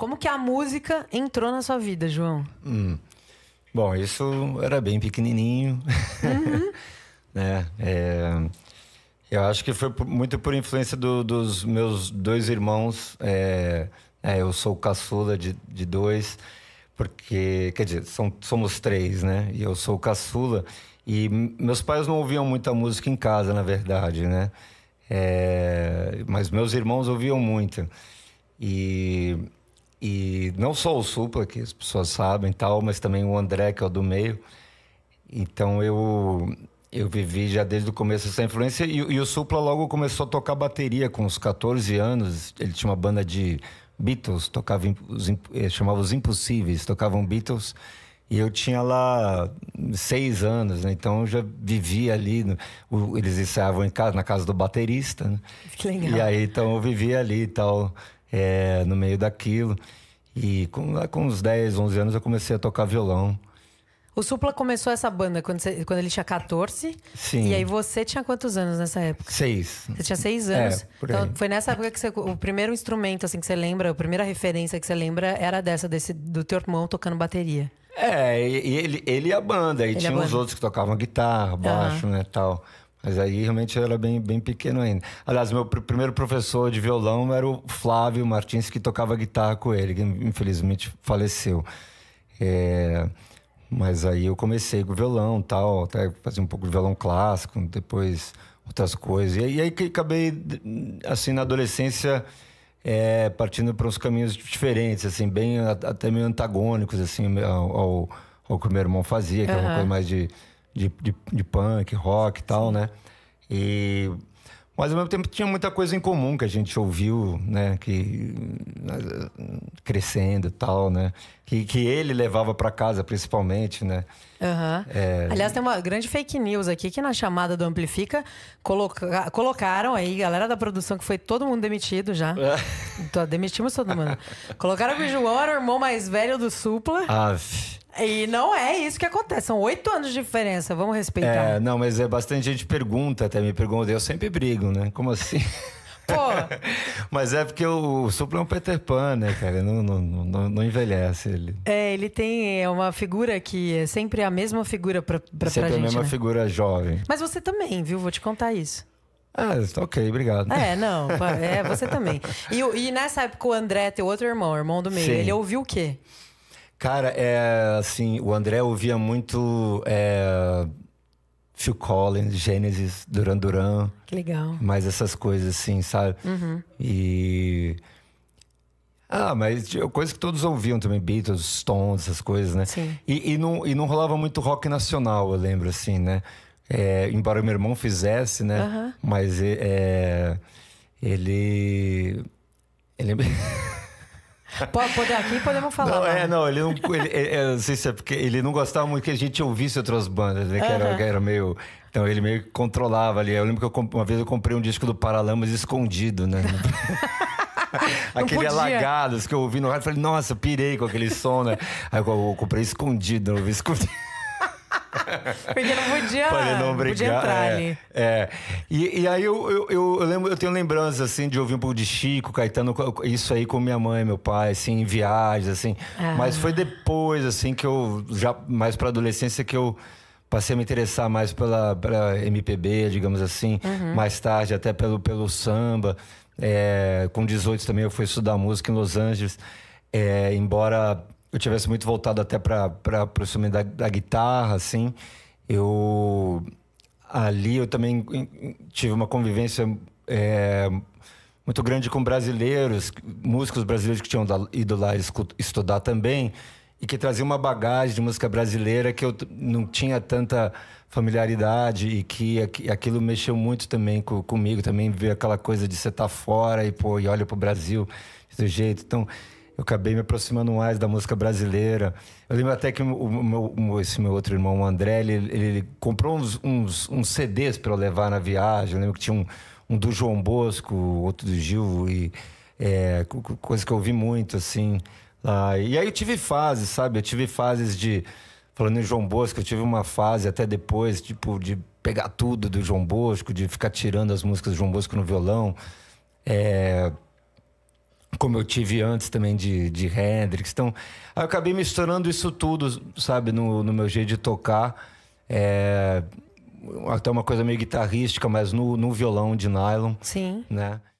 Como que a música entrou na sua vida, João? Hum. Bom, isso era bem pequenininho. Uhum. né? É, eu acho que foi muito por influência do, dos meus dois irmãos. É, é, eu sou caçula de, de dois, porque, quer dizer, são, somos três, né? E eu sou caçula. E meus pais não ouviam muita música em casa, na verdade, né? É, mas meus irmãos ouviam muito. E e não só o Supla, que as pessoas sabem tal, mas também o André, que é o do meio. Então eu eu vivi já desde o começo essa influência. E, e o Supla logo começou a tocar bateria com os 14 anos. Ele tinha uma banda de Beatles, tocava os, eh, chamava Os Impossíveis, tocavam Beatles. E eu tinha lá seis anos, né? então eu já vivia ali. No, o, eles ensaiavam em casa, na casa do baterista. Né? Que legal. E aí então eu vivia ali e tal é, no meio daquilo. E com, lá com uns 10, 11 anos eu comecei a tocar violão. O Supla começou essa banda quando, você, quando ele tinha 14. Sim. E aí você tinha quantos anos nessa época? Seis. Você tinha seis é, anos. É, então foi nessa época que você, o primeiro instrumento assim que você lembra, a primeira referência que você lembra era dessa desse do teu irmão tocando bateria. É, e ele, ele e a banda. E ele tinha os outros que tocavam guitarra, baixo, uhum. né, tal. Mas aí realmente eu era bem, bem pequeno ainda. Aliás, meu pr primeiro professor de violão era o Flávio Martins, que tocava guitarra com ele, que infelizmente faleceu. É... Mas aí eu comecei com violão tal, até fazia um pouco de violão clássico, depois outras coisas. E, e aí que acabei, assim, na adolescência, é, partindo para uns caminhos diferentes, assim, bem até meio antagônicos, assim, ao, ao, ao que o meu irmão fazia, que uhum. É era uma coisa mais de de, de, de punk, rock e tal, né? E mas ao mesmo tempo tinha muita coisa em comum que a gente ouviu, né, que eh, crescendo e tal, né, que, que ele levava para casa principalmente, né. Uhum. É... Aliás, tem uma grande fake news aqui que na chamada do Amplifica coloca... colocaram aí, galera da produção, que foi todo mundo demitido já. É. Tô, demitimos todo mundo. colocaram que o João era o irmão mais velho do Supla. Ave. E não é isso que acontece. São oito anos de diferença, vamos respeitar. É, não, mas é bastante gente pergunta até, me pergunta. Eu sempre brigo, né? Como assim? Pô. Mas é porque o Supla é um Peter Pan, né, cara? Não, não, não, não, envelhece ele. É, ele tem é uma figura que é sempre a mesma figura pra, pra, sempre pra gente. Sempre a mesma né? figura jovem. Mas você também, viu? Vou te contar isso. Ah, ok, obrigado. É, não, é, você também. E, e nessa época o André, teu outro irmão, irmão do meio, Sim. ele ouviu o quê? Cara, é assim, o André ouvia muito é, Phil Collins, Genesis, Duran Duran. Que legal. Mais essas coisas assim, sabe? Uhum. E ah, mas coisa que todos ouviam também, Beatles, Stones, essas coisas, né? Sim. E, e, não, e não rolava muito rock nacional, eu lembro, assim, né? É, embora meu irmão fizesse, né? Mas é, é, ele. Ele. Pode, aqui podemos falar. Não, é, não, ele não. Ele, não sei se é porque ele não gostava muito que a gente ouvisse outras bandas, né? Que, uhum. era, que era meio. Então ele meio que controlava ali. Eu lembro que eu, uma vez eu comprei um disco do Paralamas escondido, né? aquele alagados que eu ouvi no rádio, falei, nossa, pirei com aquele som, né? Aí eu, eu comprei escondido, não ouvi escondido. Porque não podia, Para não podia entrar é, ali. É. E, e aí eu, eu, eu, lembro, eu tenho lembranças assim de ouvir um pouco de Chico, Caetano, isso aí com minha mãe, meu pai, assim, em viagens, assim. Ah. Mas foi depois, assim, que eu já mais para adolescência que eu passei a me interessar mais pela, pela MPB, digamos assim, uhum. mais tarde até pelo, pelo samba. É, com 18 também eu fui estudar música em Los Angeles. É, embora eu tivesse muito voltado até para o proximidade da guitarra, assim, eu ali eu também tive uma convivência é, muito grande com brasileiros, músicos brasileiros que tinham ido lá estudar também e que trazia uma bagagem de música brasileira que eu não tinha tanta familiaridade e que aquilo mexeu muito também com, comigo, também ver aquela coisa de você estar tá fora e, pô, e olha pro Brasil desse jeito. Então, eu acabei me aproximando mais da música brasileira. Eu lembro até que o meu, esse meu outro irmão, o André, ele, ele comprou uns, uns, uns CDs para eu levar na viagem. Eu lembro que tinha um, um do João Bosco, outro do Gil, e é, coisa que eu ouvi muito, assim. Lá. E aí eu tive fases, sabe? Eu tive fases de. Falando em João Bosco, eu tive uma fase até depois, tipo, de pegar tudo do João Bosco, de ficar tirando as músicas do João Bosco no violão. É, como eu tive antes também de, de Hendrix. Então, eu acabei misturando isso tudo, sabe, no, no meu jeito de tocar. É, até uma coisa meio guitarrística, mas no, no violão de nylon. Sim. Né?